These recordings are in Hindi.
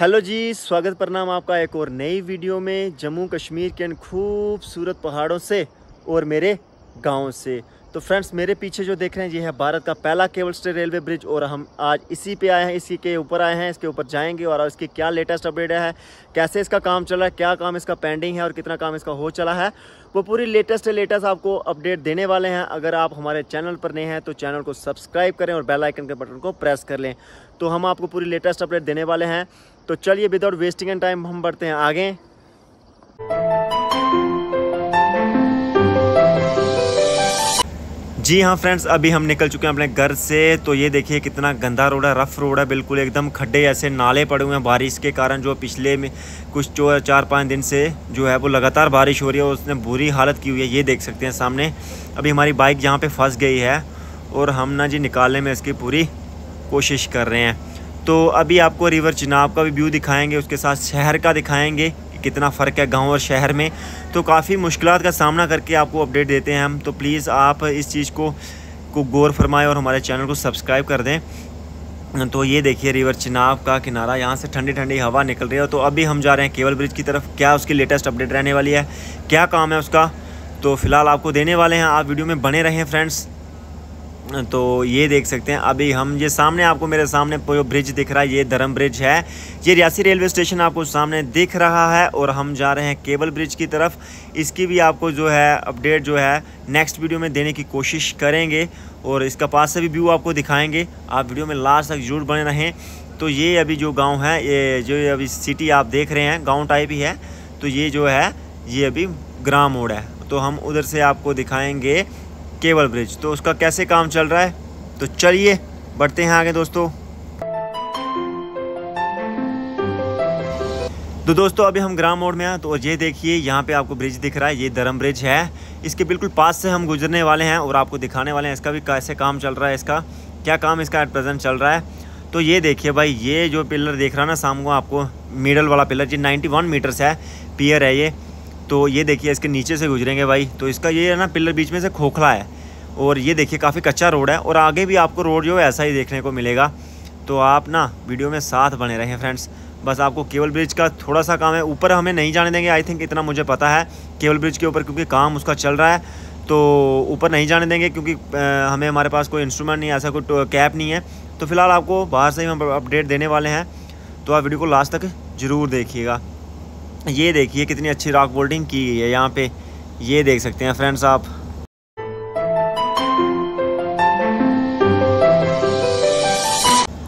हेलो जी स्वागत प्रणाम आपका एक और नई वीडियो में जम्मू कश्मीर के इन खूबसूरत पहाड़ों से और मेरे गाँव से तो फ्रेंड्स मेरे पीछे जो देख रहे हैं ये है भारत का पहला केबल स्टे रेलवे ब्रिज और हम आज इसी पे आए हैं इसी के ऊपर आए हैं इसके ऊपर जाएंगे और इसकी क्या लेटेस्ट अपडेट है कैसे इसका काम चल रहा है क्या काम इसका पेंडिंग है और कितना काम इसका हो चला है वो पूरी लेटेस्ट लेटेस्ट आपको अपडेट देने वाले हैं अगर आप हमारे चैनल पर नए हैं तो चैनल को सब्सक्राइब करें और बेलाइकन के बटन को प्रेस कर लें तो हम आपको पूरी लेटेस्ट अपडेट देने वाले हैं तो चलिए विदाउट वेस्टिंग एंड टाइम हम बढ़ते हैं आगे जी हाँ फ्रेंड्स अभी हम निकल चुके हैं अपने घर से तो ये देखिए कितना गंदा रोड है रफ़ रोड है बिल्कुल एकदम खड्डे ऐसे नाले पड़े हुए हैं बारिश के कारण जो पिछले में कुछ जो चार पाँच दिन से जो है वो लगातार बारिश हो रही है और उसने बुरी हालत की हुई है ये देख सकते हैं सामने अभी हमारी बाइक यहाँ पर फंस गई है और हम ना जी निकालने में इसकी पूरी कोशिश कर रहे हैं तो अभी आपको रिवर चिनाब का भी व्यू दिखाएँगे उसके साथ शहर का दिखाएँगे कितना फ़र्क है गांव और शहर में तो काफ़ी मुश्किल का सामना करके आपको अपडेट देते हैं हम तो प्लीज़ आप इस चीज़ को को गौर फरमाएं और हमारे चैनल को सब्सक्राइब कर दें तो ये देखिए रिवर चिनाब का किनारा यहाँ से ठंडी ठंडी हवा निकल रही है तो अभी हम जा रहे हैं केवल ब्रिज की तरफ क्या उसकी लेटेस्ट अपडेट रहने वाली है क्या काम है उसका तो फिलहाल आपको देने वाले हैं आप वीडियो में बने रहें फ्रेंड्स तो ये देख सकते हैं अभी हम ये सामने आपको मेरे सामने जो ब्रिज दिख रहा है ये धर्म ब्रिज है ये रियासी रेलवे स्टेशन आपको सामने दिख रहा है और हम जा रहे हैं केबल ब्रिज की तरफ इसकी भी आपको जो है अपडेट जो है नेक्स्ट वीडियो में देने की कोशिश करेंगे और इसका पास से भी व्यू आपको दिखाएंगे आप वीडियो में लास्ट तक जरूर बने रहें तो ये अभी जो गाँव है ये जो अभी सिटी आप देख रहे हैं गाँव टाइप ही है तो ये जो है ये अभी ग्राम मोड़ है तो हम उधर से आपको दिखाएँगे केबल ब्रिज तो उसका कैसे काम चल रहा है तो चलिए बढ़ते हैं आगे दोस्तों तो दोस्तों अभी हम ग्राम मोड़ में हैं तो ये देखिए यहाँ पे आपको ब्रिज दिख रहा है ये धर्म ब्रिज है इसके बिल्कुल पास से हम गुजरने वाले हैं और आपको दिखाने वाले हैं इसका भी कैसे काम चल रहा है इसका क्या काम इसका एट प्रेजेंट चल रहा है तो ये देखिए भाई ये जो पिलर देख रहा है ना को आपको मिडल वाला पिलर जी 91 वन मीटर्स है पियर है ये तो ये देखिए इसके नीचे से गुजरेंगे भाई तो इसका ये है ना पिलर बीच में से खोखला है और ये देखिए काफ़ी कच्चा रोड है और आगे भी आपको रोड जो है ऐसा ही देखने को मिलेगा तो आप ना वीडियो में साथ बने रहें फ्रेंड्स बस आपको केबल ब्रिज का थोड़ा सा काम है ऊपर हमें नहीं जाने देंगे आई थिंक इतना मुझे पता है केबल ब्रिज के ऊपर क्योंकि काम उसका चल रहा है तो ऊपर नहीं जाने देंगे क्योंकि हमें हमारे पास कोई इंस्ट्रूमेंट नहीं ऐसा कोई कैप नहीं है तो फिलहाल आपको बाहर से ही हम अपडेट देने वाले हैं तो आप वीडियो को लास्ट तक ज़रूर देखिएगा ये देखिए कितनी अच्छी रॉक बोल्डिंग की गई है यहाँ पे ये देख सकते हैं फ्रेंड्स आप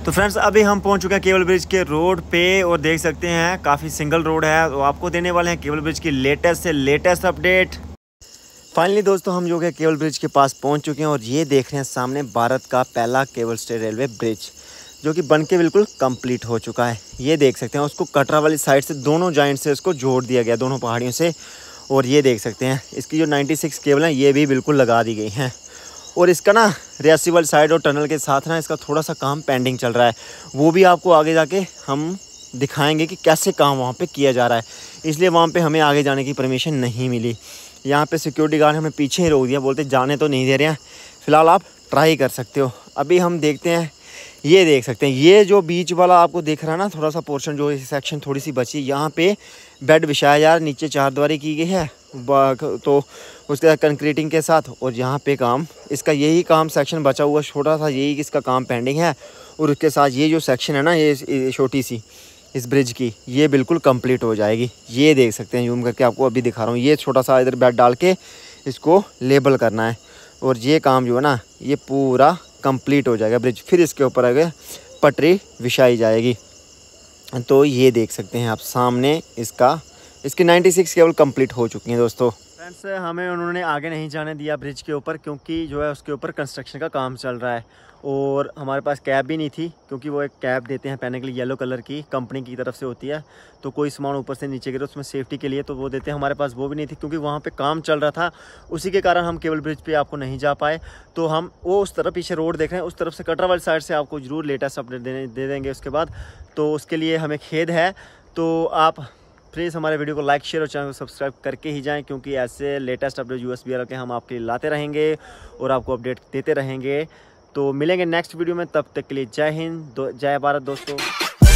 तो फ्रेंड्स अभी हम पहुंच चुके हैं केबल ब्रिज के रोड पे और देख सकते हैं काफ़ी सिंगल रोड है तो आपको देने वाले हैं केबल ब्रिज की लेटेस्ट से लेटेस्ट अपडेट फाइनली दोस्तों हम जो है केबल ब्रिज के पास पहुंच चुके हैं और ये देख रहे हैं सामने भारत का पहला केबल स्टे रेलवे ब्रिज जो कि बन के बिल्कुल कंप्लीट हो चुका है ये देख सकते हैं उसको कटरा वाली साइड से दोनों जॉइंट से उसको जोड़ दिया गया दोनों पहाड़ियों से और ये देख सकते हैं इसकी जो 96 केबल हैं ये भी बिल्कुल लगा दी गई हैं और इसका ना रियासी वाली साइड और टनल के साथ ना इसका थोड़ा सा काम पेंडिंग चल रहा है वो भी आपको आगे जाके हम दिखाएँगे कि कैसे काम वहाँ पर किया जा रहा है इसलिए वहाँ पर हमें आगे जाने की परमिशन नहीं मिली यहाँ पर सिक्योरिटी गार्ड हमें पीछे ही रोक दिया बोलते जाने तो नहीं दे रहे हैं फ़िलहाल आप ट्राई कर सकते हो अभी हम देखते हैं ये देख सकते हैं ये जो बीच वाला आपको देख रहा है ना थोड़ा सा पोर्शन जो इस सेक्शन थोड़ी सी बची यहाँ पे बेड बिछाया यार नीचे चारद्वारी की गई है तो उसके साथ कंक्रीटिंग के साथ और यहाँ पे काम इसका यही काम सेक्शन बचा हुआ छोटा सा यही इसका काम पेंडिंग है और उसके साथ ये जो सेक्शन है ना ये छोटी सी इस ब्रिज की ये बिल्कुल कंप्लीट हो जाएगी ये देख सकते हैं जूम करके आपको अभी दिखा रहा हूँ ये छोटा सा इधर बेड डाल के इसको लेबल करना है और ये काम जो है ना ये पूरा कंप्लीट हो जाएगा ब्रिज फिर इसके ऊपर आगे पटरी विछाई जाएगी तो ये देख सकते हैं आप सामने इसका इसकी 96 केबल कंप्लीट हो चुकी हैं दोस्तों फ्रेंड्स हमें उन्होंने आगे नहीं जाने दिया ब्रिज के ऊपर क्योंकि जो है उसके ऊपर कंस्ट्रक्शन का काम चल रहा है और हमारे पास कैब भी नहीं थी क्योंकि वो एक कैब देते हैं पहनने के लिए येलो कलर की कंपनी की तरफ से होती है तो कोई सामान ऊपर से नीचे गिरे उसमें सेफ्टी के लिए तो वो देते हैं हमारे पास वो भी नहीं थी क्योंकि वहाँ पे काम चल रहा था उसी के कारण हम केबल ब्रिज पे आपको नहीं जा पाए तो हम वो उस तरफ पीछे रोड देख रहे हैं उस तरफ से कटरा वाली साइड से आपको ज़रूर लेटेस्ट अपडेट दे देंगे उसके बाद तो उसके लिए हमें खेद है तो आप प्लीज़ हमारे वीडियो को लाइक शेयर और चैनल को सब्सक्राइब करके ही जाएं क्योंकि ऐसे लेटेस्ट अपडेट यू एस के हम आपके लिए लाते रहेंगे और आपको अपडेट देते रहेंगे तो मिलेंगे नेक्स्ट वीडियो में तब तक के लिए जय हिंद जय भारत दोस्तों